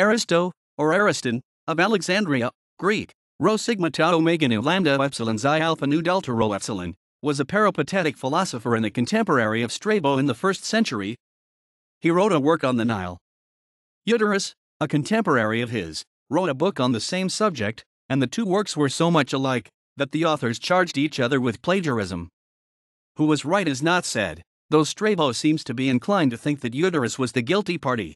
Aristo, or Ariston, of Alexandria, Greek, rho sigma tau omega nu lambda epsilon xi alpha nu delta rho epsilon, was a peripatetic philosopher and a contemporary of Strabo in the 1st century. He wrote a work on the Nile. Uterus, a contemporary of his, wrote a book on the same subject, and the two works were so much alike that the authors charged each other with plagiarism. Who was right is not said, though Strabo seems to be inclined to think that Uterus was the guilty party.